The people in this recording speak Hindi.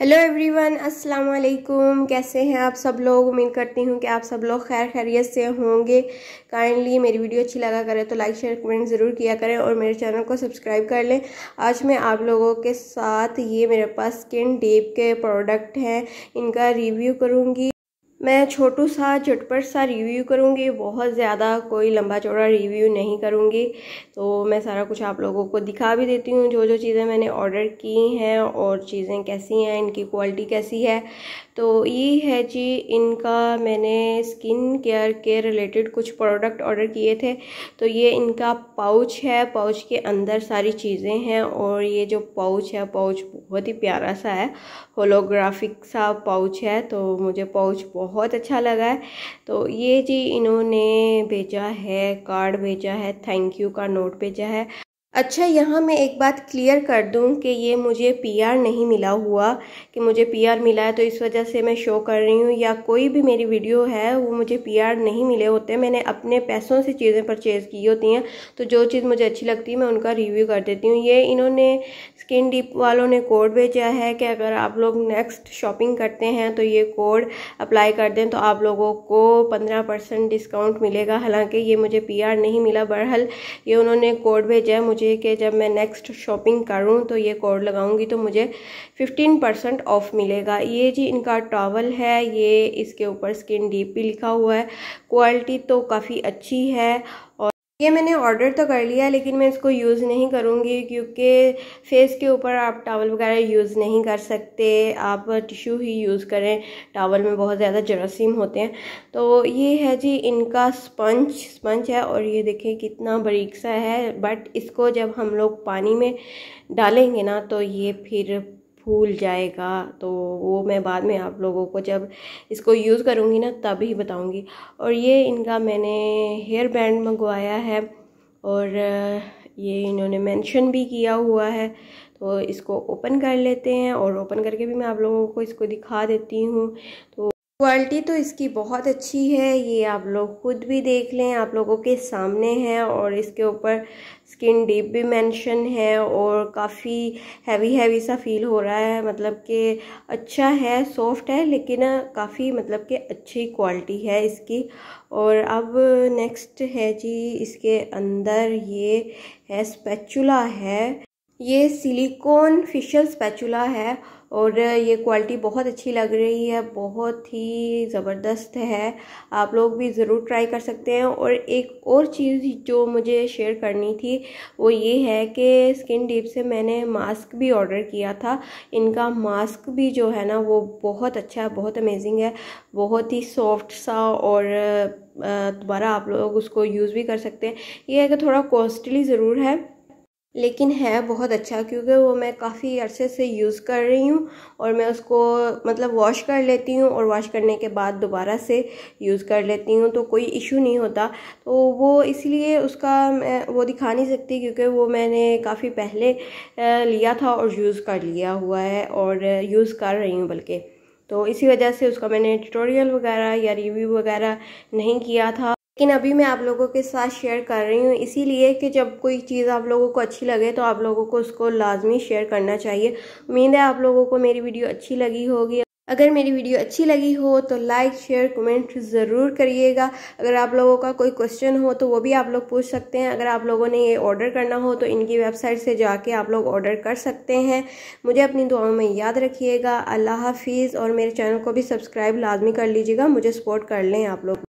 हेलो एवरीवन अस्सलाम वालेकुम कैसे हैं आप सब लोग उम्मीद करती हूँ कि आप सब लोग खैर खैरियत से होंगे काइंडली मेरी वीडियो अच्छी लगा करें तो लाइक शेयर कमेंट ज़रूर किया करें और मेरे चैनल को सब्सक्राइब कर लें आज मैं आप लोगों के साथ ये मेरे पास स्किन डेप के प्रोडक्ट हैं इनका रिव्यू करूँगी मैं छोटू सा चटपट सा रिव्यू करूँगी बहुत ज़्यादा कोई लंबा चौड़ा रिव्यू नहीं करूँगी तो मैं सारा कुछ आप लोगों को दिखा भी देती हूँ जो जो चीज़ें मैंने ऑर्डर की हैं और चीज़ें कैसी हैं इनकी क्वालिटी कैसी है तो ये है जी इनका मैंने स्किन केयर के रिलेटेड कुछ प्रोडक्ट ऑर्डर किए थे तो ये इनका पाउच है पाउच के अंदर सारी चीज़ें हैं और ये जो पाउच है पाउच बहुत ही प्यारा सा है होलोग्राफिक सा पाउच है तो मुझे पाउच बहुत बहुत अच्छा लगा है तो ये जी इन्होंने भेजा है कार्ड भेजा है थैंक यू का नोट भेजा है अच्छा यहाँ मैं एक बात क्लियर कर दूँ कि ये मुझे पीआर नहीं मिला हुआ कि मुझे पीआर मिला है तो इस वजह से मैं शो कर रही हूँ या कोई भी मेरी वीडियो है वो मुझे पीआर नहीं मिले होते मैंने अपने पैसों से चीज़ें परचेज़ की होती हैं तो जो चीज़ मुझे अच्छी लगती है मैं उनका रिव्यू कर देती हूँ ये इन्होंने स्किन डीप वालों ने कोड भेजा है कि अगर आप लोग नेक्स्ट शॉपिंग करते हैं तो ये कोड अप्लाई कर दें तो आप लोगों को पंद्रह परसेंट डिस्काउंट मिलेगा हालांकि ये मुझे पी नहीं मिला बहरहाल ये उन्होंने कोड भेजा है मुझे कि जब मैं नेक्स्ट शॉपिंग करूँ तो ये कोड लगाऊंगी तो मुझे 15 परसेंट ऑफ मिलेगा ये जी इनका टॉवल है ये इसके ऊपर स्किन डीप भी लिखा हुआ है क्वालिटी तो काफ़ी अच्छी है और ये मैंने ऑर्डर तो कर लिया लेकिन मैं इसको यूज़ नहीं करूँगी क्योंकि फेस के ऊपर आप टावल वगैरह यूज़ नहीं कर सकते आप टिश्यू ही यूज़ करें टावल में बहुत ज़्यादा जरासीम होते हैं तो ये है जी इनका स्पंज स्पंज है और ये देखें कितना बारीक सा है बट इसको जब हम लोग पानी में डालेंगे ना तो ये फिर फूल जाएगा तो वो मैं बाद में आप लोगों को जब इसको यूज़ करूँगी ना तभी बताऊँगी और ये इनका मैंने हेयर बैंड मंगवाया है और ये इन्होंने मेंशन भी किया हुआ है तो इसको ओपन कर लेते हैं और ओपन करके भी मैं आप लोगों को इसको दिखा देती हूँ तो क्वालिटी तो इसकी बहुत अच्छी है ये आप लोग खुद भी देख लें आप लोगों के सामने है और इसके ऊपर स्किन डीप भी मेंशन है और काफ़ी हैवी हैवी सा फील हो रहा है मतलब कि अच्छा है सॉफ्ट है लेकिन काफ़ी मतलब कि अच्छी क्वालिटी है इसकी और अब नेक्स्ट है जी इसके अंदर ये है स्पैचुला है ये सिलिकॉन फिशल स्पैचुला है और ये क्वालिटी बहुत अच्छी लग रही है बहुत ही ज़बरदस्त है आप लोग भी ज़रूर ट्राई कर सकते हैं और एक और चीज़ जो मुझे शेयर करनी थी वो ये है कि स्किन डीप से मैंने मास्क भी ऑर्डर किया था इनका मास्क भी जो है ना वो बहुत अच्छा है बहुत अमेजिंग है बहुत ही सॉफ्ट सा और दोबारा आप लोग उसको यूज़ भी कर सकते हैं ये है कि थोड़ा कॉस्टली ज़रूर है लेकिन है बहुत अच्छा क्योंकि वो मैं काफ़ी अरसे से यूज़ कर रही हूँ और मैं उसको मतलब वॉश कर लेती हूँ और वॉश करने के बाद दोबारा से यूज़ कर लेती हूँ तो कोई इशू नहीं होता तो वो इसलिए उसका मैं वो दिखा नहीं सकती क्योंकि वो मैंने काफ़ी पहले लिया था और यूज़ कर लिया हुआ है और यूज़ कर रही हूँ बल्कि तो इसी वजह से उसका मैंने ट्यूटोरियल वगैरह या रिव्यू वगैरह नहीं किया था लेकिन अभी मैं आप लोगों के साथ शेयर कर रही हूँ इसीलिए कि जब कोई चीज़ आप लोगों को अच्छी लगे तो आप लोगों को उसको लाजमी शेयर करना चाहिए उम्मीद है आप लोगों को मेरी वीडियो अच्छी लगी होगी अगर मेरी वीडियो अच्छी लगी हो तो लाइक शेयर कमेंट ज़रूर करिएगा अगर आप लोगों का कोई क्वेश्चन हो तो वो भी आप लोग पूछ सकते हैं अगर आप लोगों ने ये ऑर्डर करना हो तो इनकी वेबसाइट से जाके आप लोग ऑर्डर कर सकते हैं मुझे अपनी दुआओं में याद रखिएगा अल्लाह हाफिज़ और मेरे चैनल को भी सब्सक्राइब लाजमी कर लीजिएगा मुझे सपोर्ट कर लें आप लोग